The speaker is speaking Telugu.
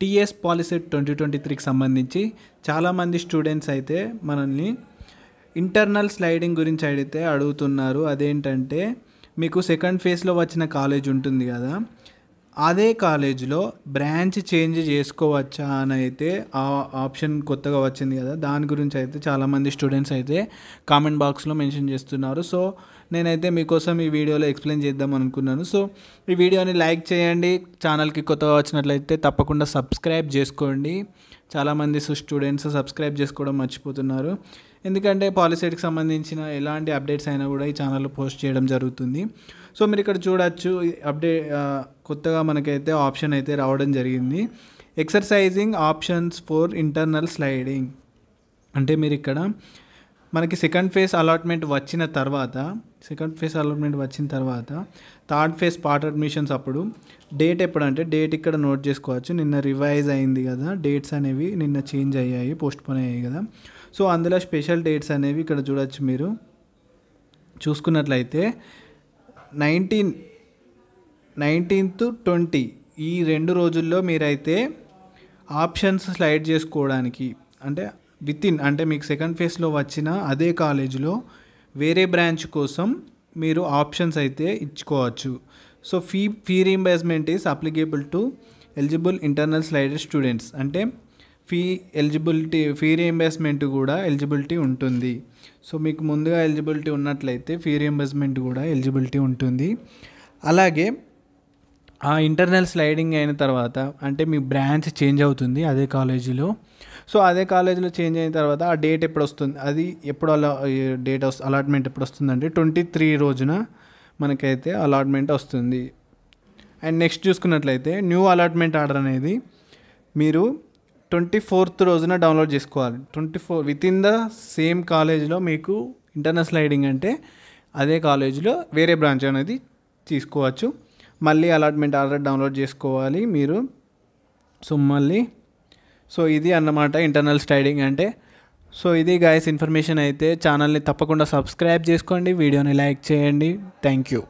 టీఎస్ పాలసీ ట్వంటీ ట్వంటీ త్రీకి సంబంధించి చాలామంది స్టూడెంట్స్ అయితే మనల్ని ఇంటర్నల్ స్లైడింగ్ గురించి అడిగితే అడుగుతున్నారు అదేంటంటే మీకు సెకండ్ ఫేజ్లో వచ్చిన కాలేజ్ ఉంటుంది కదా అదే కాలేజీలో బ్రాంచ్ చేంజ్ చేసుకోవచ్చా అని అయితే ఆ ఆప్షన్ కొత్తగా వచ్చింది కదా దాని గురించి అయితే చాలామంది స్టూడెంట్స్ అయితే కామెంట్ బాక్స్లో మెన్షన్ చేస్తున్నారు సో నేనైతే మీకోసం ఈ వీడియోలో ఎక్స్ప్లెయిన్ చేద్దాం అనుకున్నాను సో ఈ వీడియోని లైక్ చేయండి ఛానల్కి కొత్తగా వచ్చినట్లయితే తప్పకుండా సబ్స్క్రైబ్ చేసుకోండి చాలామంది స్టూడెంట్స్ సబ్స్క్రైబ్ చేసుకోవడం మర్చిపోతున్నారు ఎందుకంటే పాలసీకి సంబంధించిన ఎలాంటి అప్డేట్స్ అయినా కూడా ఈ ఛానల్లో పోస్ట్ చేయడం జరుగుతుంది సో మీరు ఇక్కడ చూడవచ్చు అప్డేట్ కొత్తగా మనకైతే ఆప్షన్ అయితే రావడం జరిగింది exercising options for internal sliding అంటే మీరు ఇక్కడ మనకి సెకండ్ ఫేజ్ అలాట్మెంట్ వచ్చిన తర్వాత సెకండ్ ఫేజ్ అలాట్మెంట్ వచ్చిన తర్వాత థర్డ్ ఫేజ్ పార్ట్ అడ్మిషన్స్ అప్పుడు డేట్ ఎప్పుడంటే డేట్ ఇక్కడ నోట్ చేసుకోవచ్చు నిన్న రివైజ్ అయింది కదా డేట్స్ అనేవి నిన్న చేంజ్ అయ్యాయి పోస్ట్పోన్ అయ్యాయి కదా సో అందులో స్పెషల్ డేట్స్ అనేవి ఇక్కడ చూడవచ్చు మీరు చూసుకున్నట్లయితే నైన్టీన్ నైన్టీన్త్ ట్వంటీ ఈ రెండు రోజుల్లో మీరైతే ఆప్షన్స్ స్లైడ్ చేసుకోవడానికి అంటే విత్ ఇన్ అంటే మీకు సెకండ్ ఫేజ్లో వచ్చిన అదే కాలేజీలో వేరే బ్రాంచ్ కోసం మీరు ఆప్షన్స్ అయితే ఇచ్చుకోవచ్చు so fee fee reimbursement is applicable to eligible internal slider students అంటే ఫీ ఎలిజిబిలిటీ ఫీ రీఎంబర్స్మెంట్ కూడా ఎలిజిబిలిటీ ఉంటుంది సో మీకు ముందుగా ఎలిజిబిలిటీ ఉన్నట్లయితే ఫీ రీఎంబర్స్మెంట్ కూడా ఎలిజిబిలిటీ ఉంటుంది అలాగే ఆ ఇంటర్నల్ స్లైడింగ్ అయిన తర్వాత అంటే మీ బ్రాంచ్ చేంజ్ అవుతుంది అదే కాలేజీలో సో అదే కాలేజీలో చేంజ్ అయిన తర్వాత ఆ డేట్ ఎప్పుడు వస్తుంది అది ఎప్పుడు అలా డేట్ వస్తుంది అలాట్మెంట్ ఎప్పుడు వస్తుందంటే ట్వంటీ త్రీ రోజున మనకైతే అలాట్మెంట్ వస్తుంది అండ్ నెక్స్ట్ చూసుకున్నట్లయితే న్యూ అలాట్మెంట్ ఆర్డర్ అనేది మీరు ట్వంటీ ఫోర్త్ రోజున డౌన్లోడ్ చేసుకోవాలి twenty four with in the same కాలేజ్లో మీకు ఇంటర్నల్ స్లైడింగ్ అంటే అదే కాలేజీలో వేరే బ్రాంచ్ అనేది తీసుకోవచ్చు మళ్ళీ అలాట్మెంట్ ఆర్డర్ డౌన్లోడ్ చేసుకోవాలి మీరు సో మళ్ళీ సో ఇది అన్నమాట ఇంటర్నల్ స్టైడింగ్ అంటే సో ఇది గాయస్ ఇన్ఫర్మేషన్ అయితే ఛానల్ని తప్పకుండా సబ్స్క్రైబ్ చేసుకోండి వీడియోని లైక్ చేయండి థ్యాంక్ యూ